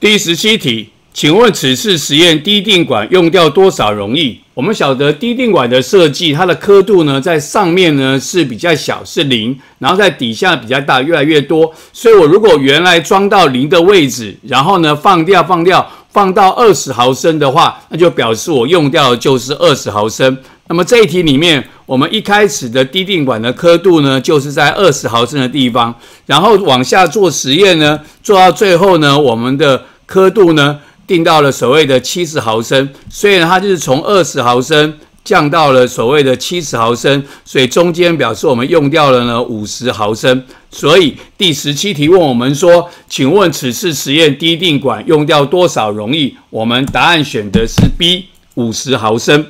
第十七题，请问此次实验滴定管用掉多少溶易？我们晓得滴定管的设计，它的刻度呢，在上面呢是比较小，是零，然后在底下比较大，越来越多。所以我如果原来装到零的位置，然后呢放掉，放掉。放到二十毫升的话，那就表示我用掉的就是二十毫升。那么这一题里面，我们一开始的滴定管的刻度呢，就是在二十毫升的地方，然后往下做实验呢，做到最后呢，我们的刻度呢，定到了所谓的七十毫升。以呢，它就是从二十毫升。降到了所谓的七十毫升，所以中间表示我们用掉了呢五十毫升，所以第十七题问我们说，请问此次实验滴定管用掉多少溶液？我们答案选的是 B 五十毫升。